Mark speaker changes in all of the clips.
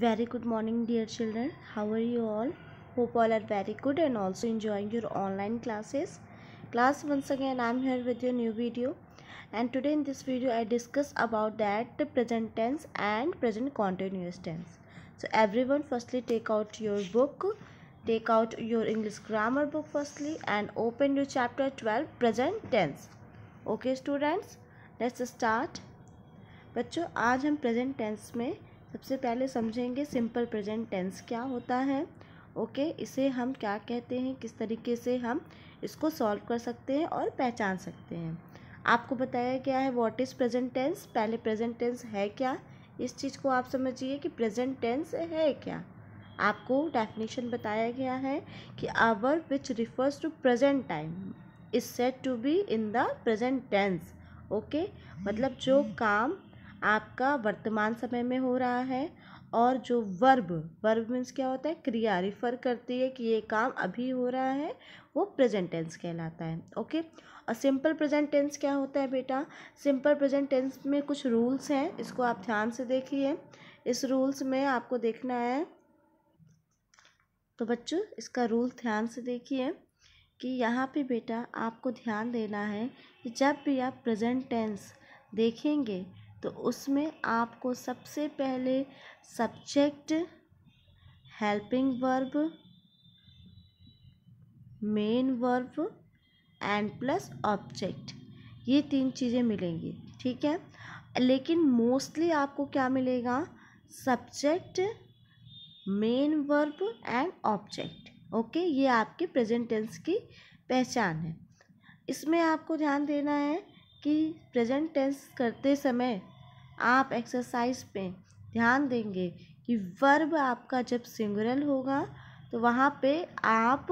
Speaker 1: very good morning dear children how are you all hope all are very good and also enjoying your online classes class once again i'm here with your new video and today in this video i discuss about that the present tense and present continuous tense so everyone firstly take out your book take out your english grammar book firstly and open your chapter 12 present tense okay students let's start बच्चों आज हम present tense में सबसे पहले समझेंगे simple present tense क्या होता है ओके इसे हम क्या कहते हैं किस तरीके से हम इसको सॉल्व कर सकते हैं और पहचान सकते हैं आपको बताया क्या है व्हाट इज़ प्रेजेंट टेंस पहले प्रेजेंट टेंस है क्या इस चीज़ को आप समझिए कि प्रेजेंट टेंस है क्या आपको डेफिनेशन बताया गया है कि our which refers to present time is set to be in the present tense okay मतलब जो काम आपका वर्तमान समय में हो रहा है और जो वर्ब वर्ब मीन्स क्या होता है क्रिया रिफ़र करती है कि ये काम अभी हो रहा है वो प्रेजेंट टेंस कहलाता है ओके और सिंपल प्रेजेंट टेंस क्या होता है बेटा सिंपल प्रेजेंट टेंस में कुछ रूल्स हैं इसको आप ध्यान से देखिए इस रूल्स में आपको देखना है तो बच्चों इसका रूल ध्यान से देखिए कि यहाँ पे बेटा आपको ध्यान देना है कि जब भी आप प्रेजेंट टेंस देखेंगे तो उसमें आपको सबसे पहले subject helping verb main verb and plus object ये तीन चीज़ें मिलेंगी ठीक है लेकिन मोस्टली आपको क्या मिलेगा subject main verb and object okay ये आपके प्रेजेंट टेंस की पहचान है इसमें आपको ध्यान देना है कि प्रेजेंट टेंस करते समय आप एक्सरसाइज पे ध्यान देंगे कि वर्ब आपका जब सिंगुरल होगा तो वहाँ पे आप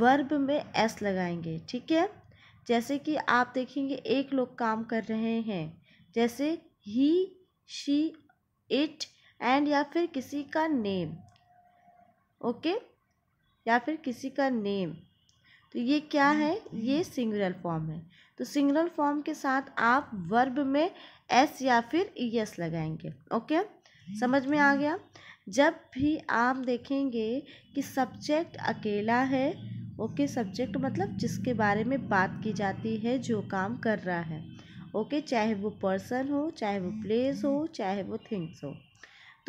Speaker 1: वर्ब में एस लगाएंगे ठीक है जैसे कि आप देखेंगे एक लोग काम कर रहे हैं जैसे ही शी इट एंड या फिर किसी का नेम ओके या फिर किसी का नेम तो ये क्या है ये सिंगुलर फॉर्म है तो सिंगुलर फॉर्म के साथ आप वर्ब में एस या फिर यस लगाएंगे ओके समझ में आ गया जब भी आप देखेंगे कि सब्जेक्ट अकेला है ओके सब्जेक्ट मतलब जिसके बारे में बात की जाती है जो काम कर रहा है ओके चाहे वो पर्सन हो चाहे वो प्लेस हो चाहे वो थिंग्स हो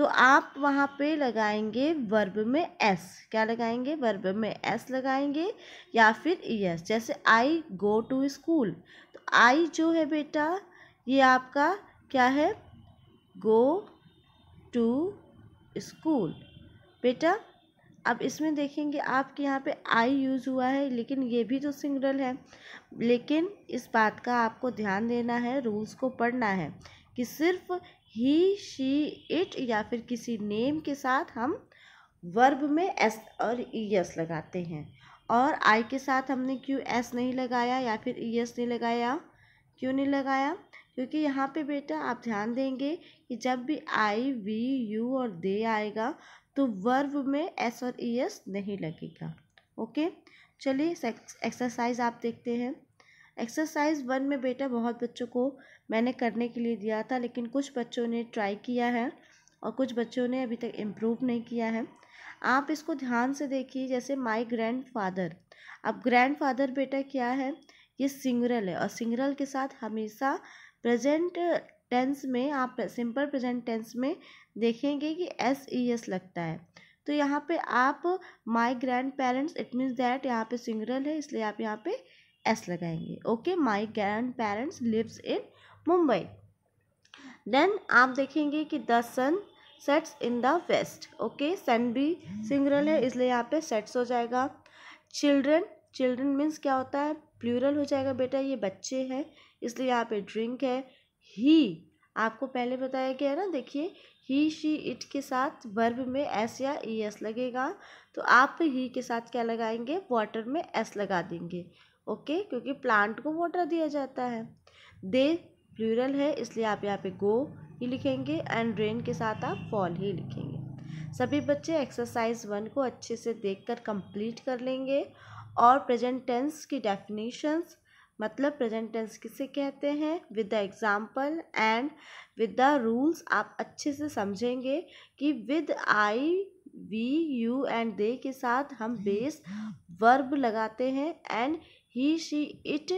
Speaker 1: तो आप वहाँ पे लगाएंगे वर्ब में एस क्या लगाएंगे वर्ब में एस लगाएंगे या फिर यस एस जैसे आई गो टू स्कूल तो आई जो है बेटा ये आपका क्या है गो टू स्कूल बेटा अब इसमें देखेंगे आपके यहाँ पे आई यूज़ हुआ है लेकिन ये भी तो सिंगल है लेकिन इस बात का आपको ध्यान देना है रूल्स को पढ़ना है कि सिर्फ ही शी इट या फिर किसी नेम के साथ हम वर्ब में एस और ई एस लगाते हैं और आई के साथ हमने क्यों एस नहीं लगाया या फिर ई एस नहीं लगाया क्यों नहीं लगाया क्योंकि यहाँ पे बेटा आप ध्यान देंगे कि जब भी आई वी यू और दे आएगा तो वर्ब में एस और ई एस नहीं लगेगा ओके चलिए एक्सरसाइज आप देखते हैं एक्सरसाइज वन में बेटा बहुत बच्चों को मैंने करने के लिए दिया था लेकिन कुछ बच्चों ने ट्राई किया है और कुछ बच्चों ने अभी तक इम्प्रूव नहीं किया है आप इसको ध्यान से देखिए जैसे माई ग्रैंड फादर अब ग्रैंड फादर बेटा क्या है ये सिंगरल है और सिंगरल के साथ हमेशा प्रेजेंट टेंस में आप सिंपल प्रेजेंट टेंस में देखेंगे कि एस ई एस लगता है तो यहाँ पे आप my grandparents it means that यहाँ पे सिंगरल है इसलिए आप यहाँ पे एस लगाएंगे okay my grandparents lives in Mumbai then आप देखेंगे कि the sun sets in the west okay sun भी सिंगरल है इसलिए यहाँ पे सेट्स हो जाएगा चिल्ड्रन चिल्ड्रन मीन्स क्या होता है प्लूरल हो जाएगा बेटा ये बच्चे हैं इसलिए यहाँ पे ड्रिंक है ही आपको पहले बताया गया है ना देखिए ही शी इट के साथ वर्ब में एस या ई एस लगेगा तो आप ही के साथ क्या लगाएंगे वाटर में एस लगा देंगे ओके क्योंकि प्लांट को वाटर दिया जाता है दे प्लूरल है इसलिए आप यहाँ पे गो ही लिखेंगे एंड रेन के साथ आप फॉल ही लिखेंगे सभी बच्चे एक्सरसाइज वन को अच्छे से देखकर कंप्लीट कर लेंगे और प्रेजेंट टेंस की डेफिनेशंस मतलब प्रेजेंट टेंस किसे कहते हैं with the example and with the rules आप अच्छे से समझेंगे कि with I we you and they के साथ हम बेस वर्ब लगाते हैं एंड ही शी इट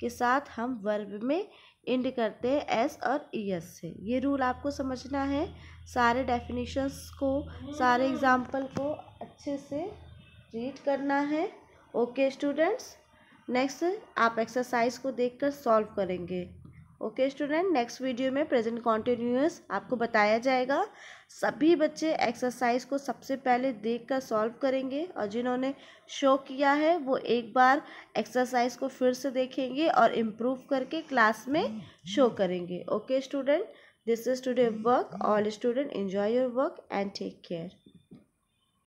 Speaker 1: के साथ हम वर्ब में इंड करते हैं एस और एस से ये रूल आपको समझना है सारे डेफिनेशंस को सारे एग्जाम्पल को अच्छे से रीड करना है ओके स्टूडेंट्स नेक्स्ट आप एक्सरसाइज को देखकर सॉल्व करेंगे ओके स्टूडेंट नेक्स्ट वीडियो में प्रेजेंट कॉन्टिन्यूस आपको बताया जाएगा सभी बच्चे एक्सरसाइज को सबसे पहले देख कर सॉल्व करेंगे और जिन्होंने शो किया है वो एक बार एक्सरसाइज को फिर से देखेंगे और इम्प्रूव करके क्लास में शो करेंगे okay student this is today work all student enjoy your work and take care